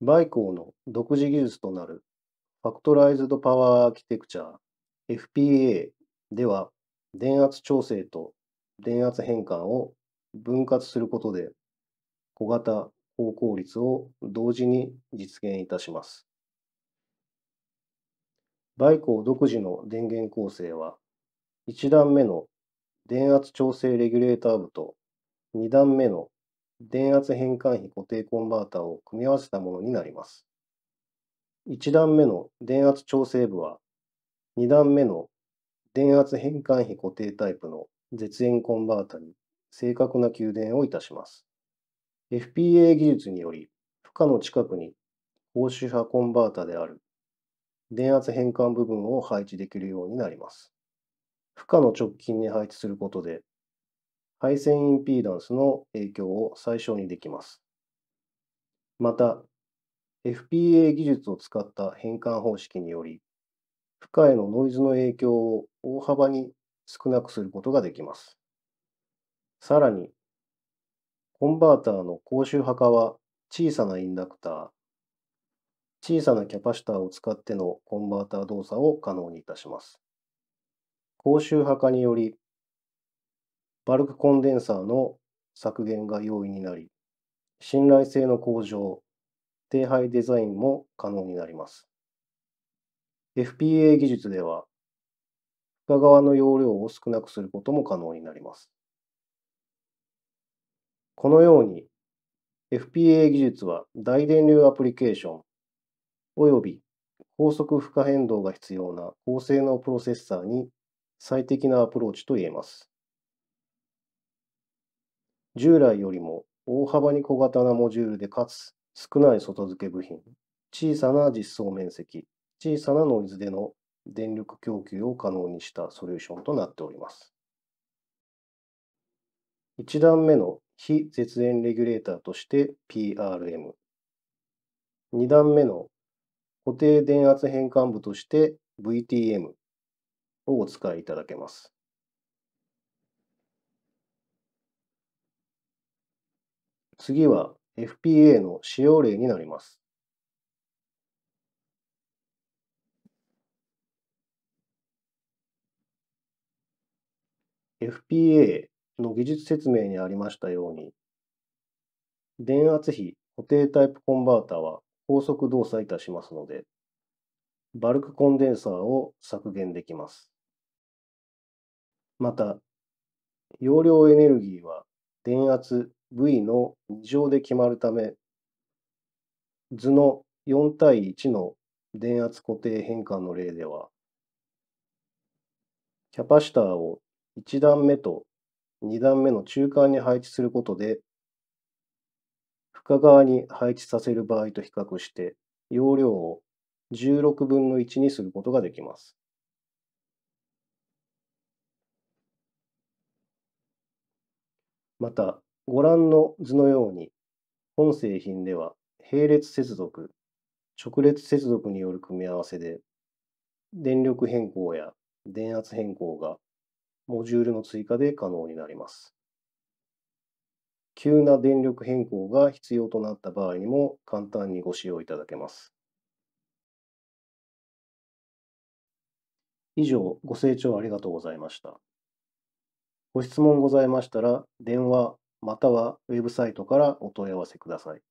バイコーの独自技術となるファクトライズドパワーアーキテクチャ FPA では電圧調整と電圧変換を分割することで小型高効率を同時に実現いたします。バイコー独自の電源構成は1段目の電圧調整レギュレーター部と2段目の電圧変換比固定コンバータを組み合わせたものになります。1段目の電圧調整部は、2段目の電圧変換比固定タイプの絶縁コンバータに正確な給電をいたします。FPA 技術により、負荷の近くに高周波コンバータである電圧変換部分を配置できるようになります。負荷の直近に配置することで、配線インピーダンスの影響を最小にできます。また、FPA 技術を使った変換方式により、負荷へのノイズの影響を大幅に少なくすることができます。さらに、コンバーターの高周波化は小さなインダクター、小さなキャパシターを使ってのコンバーター動作を可能にいたします。高周波化によりバルクコンデンサーの削減が容易になり、信頼性の向上、低配デザインも可能になります。FPA 技術では、深側の容量を少なくすることも可能になります。このように、FPA 技術は大電流アプリケーション、および高速負荷変動が必要な高性能プロセッサーに最適なアプローチと言えます。従来よりも大幅に小型なモジュールでかつ少ない外付け部品、小さな実装面積、小さなノイズでの電力供給を可能にしたソリューションとなっております。1段目の非絶縁レギュレーターとして PRM。2段目の固定電圧変換部として VTM をお使いいただけます。次は FPA の使用例になります。FPA の技術説明にありましたように、電圧比固定タイプコンバータは高速動作いたしますので、バルクコンデンサーを削減できます。また、容量エネルギーは電圧 v の2乗で決まるため、図の4対1の電圧固定変換の例では、キャパシターを1段目と2段目の中間に配置することで、深側に配置させる場合と比較して、容量を16分の1にすることができます。また、ご覧の図のように、本製品では並列接続、直列接続による組み合わせで、電力変更や電圧変更がモジュールの追加で可能になります。急な電力変更が必要となった場合にも簡単にご使用いただけます。以上、ご清聴ありがとうございました。ご質問ございましたら、電話、またはウェブサイトからお問い合わせください。